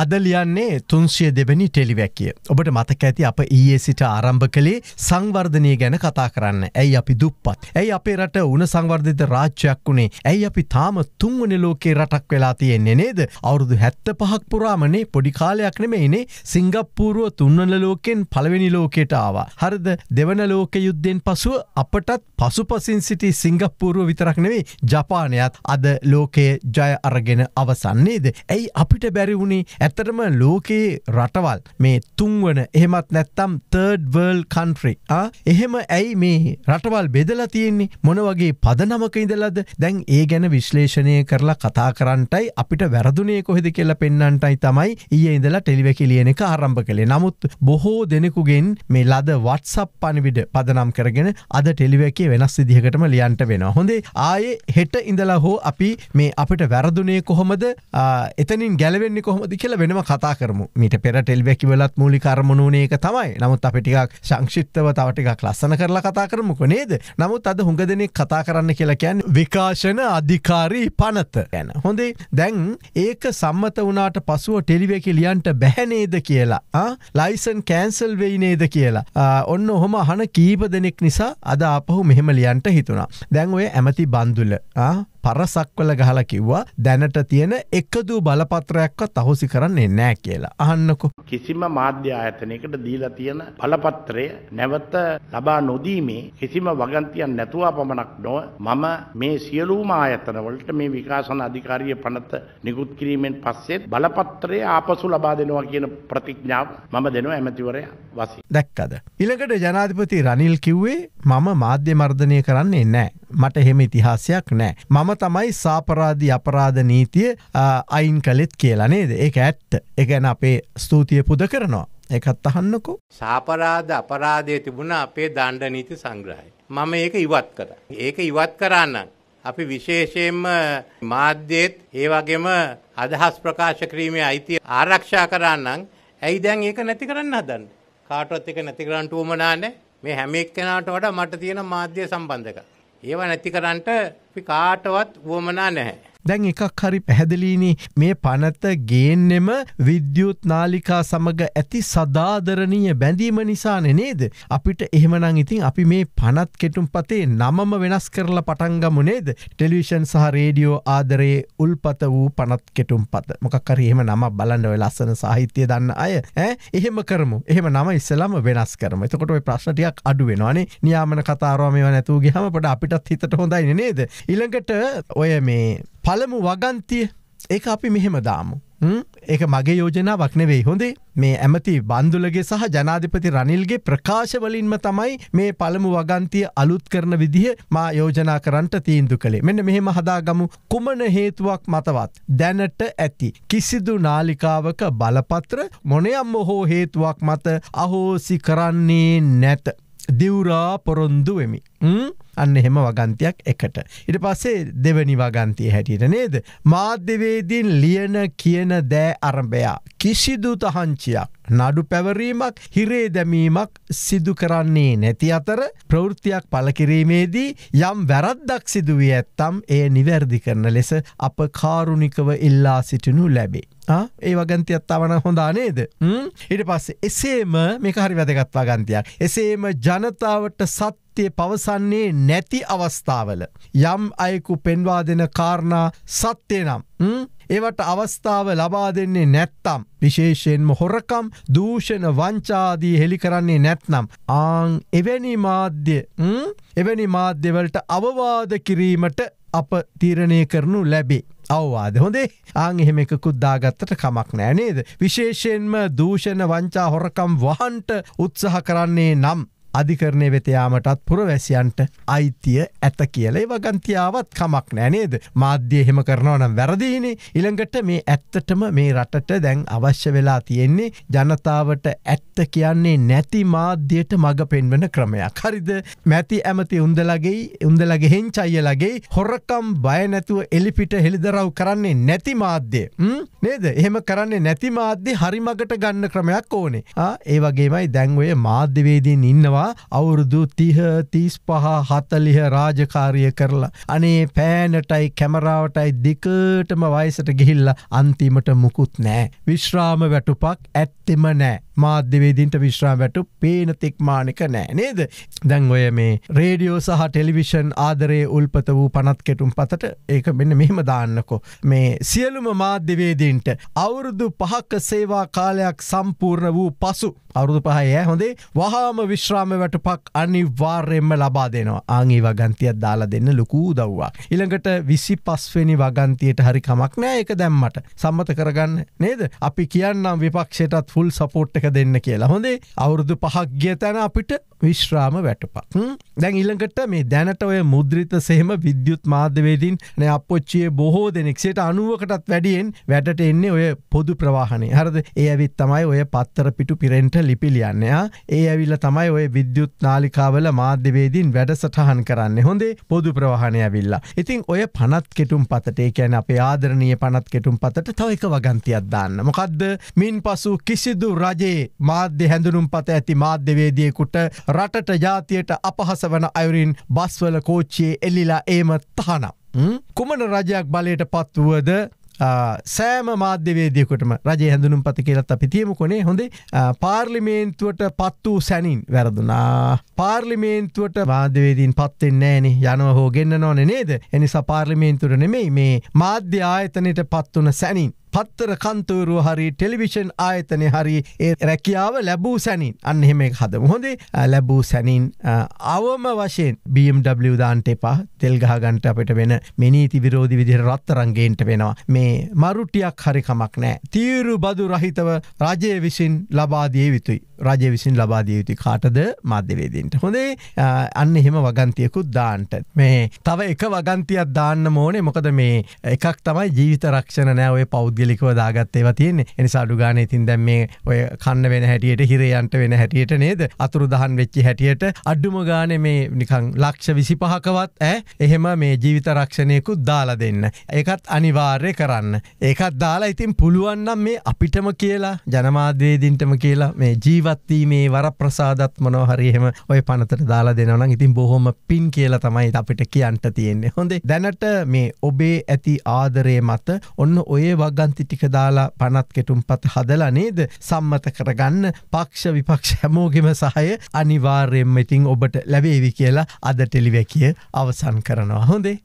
අද ලියන්නේ තුන්සිය දෙවැනි ටෙලිවැැකිය. ඔබට මතක ඇති අප ඊයේ සිට ආරම්භ කළේ සංවර්ධනය ගැන කතා කරන්න ඇයි අපි දුප්පත්. ඇයි අපේ රට උන සංවර්ධිත රාජ්‍යයක් වුණේ ඇයි අපි තාම තුන්වනි ලෝකේ රටක් වෙලා තියෙන්නේ නේද. අවුරුදු හැත්ත පහක් පුරාමනේ පොඩිකාලයක් නෙමෙයිනේ සිංගප්පූරුව තුන්වන ලෝකෙන් පළවෙනි ලෝකෙට ආවා. හරද දෙවන ලෝක යුද්ධෙන් පසුව අපටත් පසු පසින් සිටි සිංගප්පූරුව විතරක් නෙවෙයි ජපානයත් අද ලෝකයේ ජය අරගෙන අවසන්නේද. ඇයි අපිට බැරි වුණේ ඇතරම ලෝකයේ රටවල් මේ තුන්වන එහෙමත් නැත්තම් තර්ඩ්වර්ල් කන්ට්‍රි එහෙම ඇයි මේ රටවල් බෙදලා තියෙන්නේ මොන වගේ පදනමක ඉඳලද දැන් ඒ ගැන විශ්ලේෂණය කරලා කතා කරන්නටයි අපිට වැරදුනේ කොහෙද කියලා පෙන්න්නටයි තමයි ඒ ඉඳලා ටෙලිවැකි ලියන එක ආරම්භ කළේ නමුත් බොහෝ දෙනෙකුගෙන් මේ ලද වත්සප් පණවිඩ පදනම් කරගෙන අද ටෙලිවැකේ වෙනස් සිදිහකටම ලියන්ට වෙන හොඳේ ආයේ හෙට ඉඳලා හෝ අපි මේ අපිට වැරදුනේ කොහොමද එතනින් ගැලවෙන්නේ කොහොමද කියලා කියලා වෙනම කතා කරමු මිට පෙර ටෙල්බැකි වෙලත් මූලි කරමුණුනේ එක තමයි නමුත් අප ටිකක් සංක්ෂිප්තව තවටිකක් ලස්සන කරලා කතා කරමුක නේද නමුත් අද හුඟ දෙනෙක් කතා කරන්න කියලා කියැන් විකාශන අධිකාරී පනත ගැන හොඳේ දැන් ඒක සම්මත වනාට පසුව ටෙලිවැකි ලියන්ට බැහැනේද කියලා ලයිසන් කෑන්සල් වෙයි නේද කියලා ඔන්න ඔහොම හන කීප දෙනෙක් නිසා අද අපහු මෙහෙම ලියන්ට හිතුණා දැන් ඔය ඇමති බන්දුල පරසක්වල ගහලා කිව්වා දැනට තියෙන එකදූ බලපත්‍රයක්වත් අහුසි කරන්නේ නෑ කියලා. අහන්නකො. කිසිම මාධ්‍ය ආයතනයකට දීලා තියෙන බලපත්‍රය නැවත ලබා නොදීමේ කිසිම වගන්තියක් නැතුව පමණක් නොව මම මේ සියලුම ආයතනවලට මේ විකාශන අධිකාරිය පනත නිකුත් කිරීමෙන් පස්සේ බලපත්‍රය ආපසු ලබා දෙනවා කියන ප්‍රතිඥාව මම දෙනවා ඇමතිවරයා වසි. දැක්කද. ඉළඟට ජනාධිපති රනිල් කිව්වේ මම මාධ්‍ය මර්ධනය කරන්නේ නෑ මට එහෙම ඉතිහාසයක් නෑ. මම තමයි සාපරාධී අපරාධ නීතිය අයින් කළෙත් කියලා නේද ඒක ඇත්ත එකැන අපේ ස්තුතිය පුද කරනවා. එකත් අහන්නකෝ. සාපරාධ අපරාධය තිබුණ අපේ දණ්ඩ නීති සංග්‍රහය. මම ඒක ඉවත් කර. ඒක ඉවත් කරන්න. අපි විශේෂයෙන්ම මාධ්‍යයේත් ඒ වගේම අදහස් ප්‍රකාශ කිරීමේ අයිතිය ආරක්ෂා කරන්නම් ඇයි දැන් ඒක නැති කරන්න හදන්න. කාටවත් එක නැති කරන්න උවමනා නැහැ. මේ හැම එක්කෙනාට වඩා මට තියෙන මාධ්‍ය සම්බන්ධකම් ඒව නැති කරන්නට අපි කාටවත් වුවමනා නැහැ. දැන් එකක් හරි පැහැදිලීනි මේ පනත ගේන්නෙම විද්‍යුත් නාලිකා සමඟ ඇති සදාදරණීය බැඳීම නිසාන නේද. අපිට එහෙමනං ඉතින් අපි මේ පනත් කෙටුම් පතේ නමම වෙනස් කරලා පටන්ගමු නේද ටෙලිවිෂන් සහ රේඩියෝ ආදරයේ උල්පත වූ පනත් කෙටුම් පත මොකක්කර එහෙම නම බලන්න වෙලස්සන සාහිත්‍යය දන්න අය එහෙම කරමු එහෙම නම ඉස්සලම වෙනස් කරම එතකොට ප්‍රශ්නටයක් අඩු වෙනවානේ නියාමන කතාරම නැතුූ ගහම පට අපිටත් හිතට හොඳයි නේද. ඉළඟට ඔය මේ පළමු වගන්තිය ඒ අපි මෙහෙම දාමු. ඒක මගේ යෝජනාවක් නෙවෙයි හොඳේ මේ ඇමති බන්දුලගේ සහ ජනාධිපති රනිල්ගේ ප්‍රකාශවලින්ම තමයි මේ පළමු වගන්තිය අලුත් කරන විදිහ මා යෝජනා කරන්ට තීන්දු කළේ මෙන්න මෙහෙම හදාගමු කුමන හේතුවක් මතවත් දැනට ඇති කිසිදු නාලිකාවක බලපත්‍ර මොනයම්ම හෝ හේතුවක් මත අහෝසි කරන්නේ නැත දිවුරා පොරොන්දු වෙමි අන්න එහෙම වගන්තියක් එකට. ඉට පස්සේ දෙවනි වගන්තිය හැටියට නේද. මාධ්‍යවේදීන් ලියන කියන දෑ අරභයා. කිසිදු තහංචියක්. නඩු පැවරීමක් හිරේ දැමීමක් සිදු කරන්නේ නැති අතර ප්‍රවෘත්තියක් පලකිරීමේදී යම් වැරද්දක් සිදුවී ඇත්තම් එය නිවැරදි කරන ලෙස අප කාරුණිකව ඉල්ලා සිටිනු ලැබේ. ඒ වගන්ති අත්තාවන හොඳා නේද. ඉට පස්ස එසේම මේක හරි වැදගත්වා ගන්තියක්. එසේම ජනතාවට සත් සත්‍යය පවසන්නේ නැති අවස්ථාවල. යම් අයෙකු පෙන්වා දෙන කාරණා සත්‍යය නම්. ඒවට අවස්ථාව ලබා දෙන්නේ නැත්තම් විශේෂයෙන්ම හොරකම් දූෂණ වංචාදී හෙළි කරන්නේ නැත්නම් ආං එවැනි මාධ්‍ය එවැනි මාධ්‍යවලට අවවාද කිරීමට අප තීරණය කරනු ලැබේ. අවවාද හොඳේ ආං එහෙම එකකුත් දාගත්තට කමක් නෑ නේද. විශේෂයෙන්ම දූෂණ වංචා හොරකම් වහන්ට උත්සහ කරන්නේ නම් අධිකරණය වෙතයාමටත් පුරවැසියන්ට අයිතිය ඇත කියලේ වගන්තියාවත් කමක් නෑනේද මාධ්‍ය එහෙම කරනවා නම් වැරදින ඉළඟට මේ ඇත්තටම මේ රටට දැන් අවශ්‍ය වෙලා තියෙන්නේ ජනතාවට ඇත්ත කියන්නේ නැති මාධ්‍යයට මඟ පෙන්වන ක්‍රමයක් හරිද මැති ඇමති උන්දලගේ උන්දලගෙහෙන් චයියලගේ හොරකම් බයනැතුව එලිපිට හෙළිදරව් කරන්නේ නැති මාධ්‍ය නේද එහෙම කරන්නේ නැති මාධ්‍ය හරිමගට ගන්න ක්‍රමයක් ඕනේ ඒ වගේමයි දැන්වය මාධ්‍යවේදීන් ඉන්නවා කරලා අවුරුදු තිහ තිස් පහ හතලිහ රාජකාරිය කරලා. අනේ පෑනටයි කැමරාවටයි දෙකටම වයිසට ගිහිල්ල අන්තිමට මුකුත් නෑ. විශ්‍රාම වැටුපක් ඇත්තෙම නෑ. මාධ්‍යවේදින්ට විශ්‍රාමැටු පේන තෙක්මානක නෑ නේද. දැන් ඔය මේ රේඩියෝ සහ ටෙලිවිෂන් ආදරේ උල්පත වූ පනත් කෙටුම් පතට ඒක මෙන්න මෙහෙම දාන්නකෝ. මේ සියලුම මාධ්‍යවේදීන්ට අවුරුදු පහක්ක සේවා කාලයක් සම්පූර්ණ වූ පසු අවුරුදු පහය හොඳේ වහාම විශ්‍රාම වැට පක් අනිවාර්යෙන්ම ලබා දෙනවා ආගේ වගන්තියක් දාලා දෙන්න ලොකූ දව්වා. ඉළඟට විසි පස්වෙනි වගන්තියට හරි කමක් නෑ එක දැම්මට සම්මත කරගන්න නේද අපි කියන්නම් විපක්ෂයටත් ෆුල් සපෝට් සැක දෙන්න කියලා හොඳේ අවුරුදු පහක්ගිය තැන අපිට විශ්‍රාම වැටපක් දැන් ඉල්ලකට මේ දැනට ඔය මුද්‍රිත සෙහම විද්‍යුත් මාධ්‍යවේදීන් නෑ අපපොච්චිය බොහෝ දෙනෙක්ෂයට අනුවකටත් වැඩියෙන් වැඩට එන්නේ ඔය පොදු ප්‍රවාහණය හරද ඒ ඇවිත් තමයි ඔය පත්තර පිටු පිරෙන්ට ලිපිලියන්නයා ඒ ඇවිල්ල තමයි ඔය විද්‍යුත් නාලිකාවල මාධ්‍යවේදීන් වැඩසටහන් කරන්න හොඳේ පොදු ප්‍රවාහණය ඇවිල්ලා ඉතින් ඔය පනත් කෙටුම් පතට ඒකැන අප ආදරණය පනත් කෙටුම් පතට තවයික වගන්තියක් දාන්න මොකක්ද මින් පසු කිසිදු රජයේ රටේ මාධ්‍ය හැඳුනුම්පත ඇති මාධ්‍යවේදියෙකුට රටට ජාතියට අපහස වන අයුරින් බස්වල කෝච්චියේ එල්ලිලා ඒම තහනම්. කුමන රජයක් බලයට පත්වුවද සෑම මාධ්‍යවේදයකටම රජ හැඳුනුම් පති කියලත් අපි තියමු කොනේ හොඳේ පාර්ලිමේන්තුවට පත් වූ සැනින් වැරදුනා. පාර්ලිමේන්තුවට වාදවේදීන් පත්තෙන් නෑනෙ යනව හෝ ගෙන්න්න නොන නේද එනිසා පාර්ලිමේන්තුර නෙමෙයි මේ මාධ්‍ය ආයතනයට පත්වන සැනින් පත්තර කන්තවරුව හරි ටෙලිවිෂන් ආයතනය හරි ඒ රැකියාව ලැබූ සැනින් අන්න එහෙම එක හදම හොඳේ ලැබූ සැනින් අවම වශයෙන් BMW දාන්ට එපා තෙල්ගහගන්ට අපට වෙන මෙනීති විරෝධි විදිහ රත්තරන්ගේන්ට වෙනවා මේ මරුටියක් හරිකමක් නෑ තීරු බදු රහිතව රජය විසින් ලබාදිය යුතුයි රජය විසින් ලබාදිය යුතු කාටද මධ්‍යවේදීන්ට හොඳේ අන්න එහෙම වගන්තියකුත් දාන්ට මේ තව එක වගන්තියක් දාන්න මෝනේ මොකද මේ එකක් තමයි ජීවිත රක්ෂණ නෑඔය පෞද්ගලිකව දාගත්තේ වතියෙන් එනිසා අඩුගාන ඉතින් දැම් මේ ඔය කන්න වෙන හැටියට හිරයන්ට වෙන හැටියට නේද අතුරු දහන් වෙච්චි හැටියට අඩ්ඩුම ගාන මේ නිකං ලක්ෂ විසි පහකවත් ඇ එහෙම මේ ජීවිත රක්ෂණයකුත් දාලා දෙන්න ඒකත් අනිවාර්ය කරන්න ඒකත් දාලා ඉතින් පුළුවන්නම් මේ අපිටම කියලා ජනමාධ්‍යේදින්ටම කියලා මේ ජීවත් ජීවත්වීමේ වර ප්‍රසාදත් මොනෝ හරිහෙම ඔය පනතට දාලා දෙනවන ඉතින් බොහොම පින් කියලා තමයි අපිට කියන්ට තියෙන්නේ හොඳේ දැනට මේ ඔබේ ඇති ආදරය මත ඔන්න ඔය වගන්ති ටික දාලා පනත් කෙටුම් පත හදලා නේද සම්මත කරගන්න පක්ෂ විපක්ෂ හැමෝගෙම සහය අනිවාර්යෙන්ම ඉතිං ඔබට ලැබේවි කියලා අද ටෙලිවැකිය අවසන් කරනවා හොඳේ.